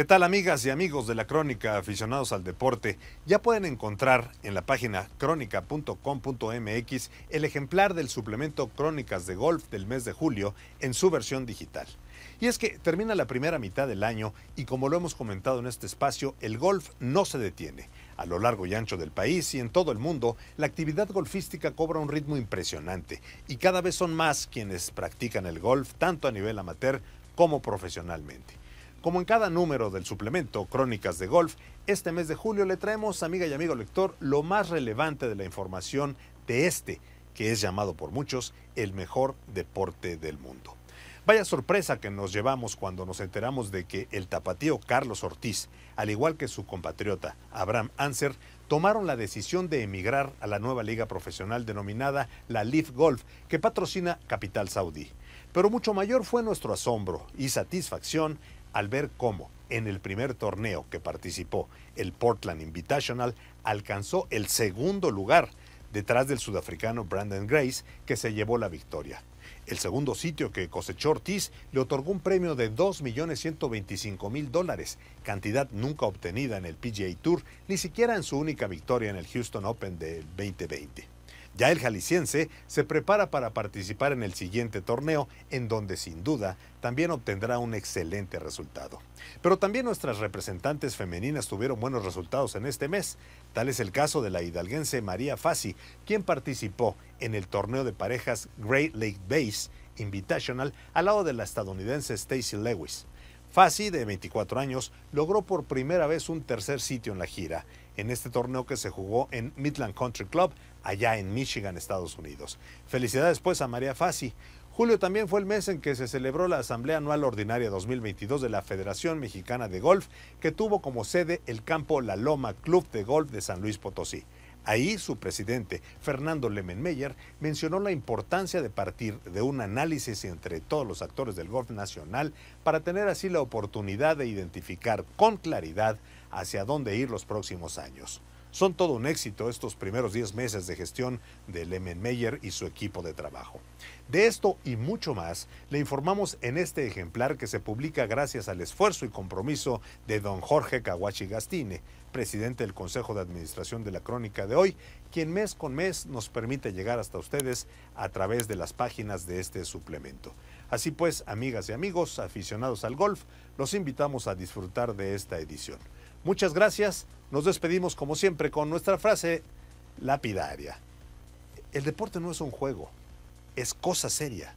¿Qué tal amigas y amigos de la Crónica aficionados al deporte? Ya pueden encontrar en la página crónica.com.mx el ejemplar del suplemento Crónicas de Golf del mes de julio en su versión digital. Y es que termina la primera mitad del año y como lo hemos comentado en este espacio, el golf no se detiene. A lo largo y ancho del país y en todo el mundo, la actividad golfística cobra un ritmo impresionante y cada vez son más quienes practican el golf tanto a nivel amateur como profesionalmente. Como en cada número del suplemento Crónicas de Golf, este mes de julio le traemos, amiga y amigo lector, lo más relevante de la información de este, que es llamado por muchos el mejor deporte del mundo. Vaya sorpresa que nos llevamos cuando nos enteramos de que el tapatío Carlos Ortiz, al igual que su compatriota Abraham Anser, tomaron la decisión de emigrar a la nueva liga profesional denominada la Leaf Golf, que patrocina Capital Saudí. Pero mucho mayor fue nuestro asombro y satisfacción al ver cómo, en el primer torneo que participó, el Portland Invitational, alcanzó el segundo lugar detrás del sudafricano Brandon Grace, que se llevó la victoria. El segundo sitio que cosechó Ortiz le otorgó un premio de 2.125.000 dólares, cantidad nunca obtenida en el PGA Tour, ni siquiera en su única victoria en el Houston Open del 2020. Ya el jalisciense se prepara para participar en el siguiente torneo, en donde sin duda también obtendrá un excelente resultado. Pero también nuestras representantes femeninas tuvieron buenos resultados en este mes. Tal es el caso de la hidalguense María Fassi, quien participó en el torneo de parejas Great Lake Base Invitational al lado de la estadounidense Stacy Lewis. Fassi, de 24 años, logró por primera vez un tercer sitio en la gira, en este torneo que se jugó en Midland Country Club, allá en Michigan, Estados Unidos. Felicidades pues a María Fassi. Julio también fue el mes en que se celebró la Asamblea Anual Ordinaria 2022 de la Federación Mexicana de Golf, que tuvo como sede el campo La Loma Club de Golf de San Luis Potosí. Ahí su presidente, Fernando Lemenmeyer, mencionó la importancia de partir de un análisis entre todos los actores del golf nacional para tener así la oportunidad de identificar con claridad hacia dónde ir los próximos años. Son todo un éxito estos primeros 10 meses de gestión de Lehmann-Meyer y su equipo de trabajo. De esto y mucho más le informamos en este ejemplar que se publica gracias al esfuerzo y compromiso de don Jorge Kawachi Gastine, presidente del Consejo de Administración de la Crónica de hoy, quien mes con mes nos permite llegar hasta ustedes a través de las páginas de este suplemento. Así pues, amigas y amigos, aficionados al golf, los invitamos a disfrutar de esta edición. Muchas gracias. Nos despedimos como siempre con nuestra frase lapidaria. El deporte no es un juego, es cosa seria.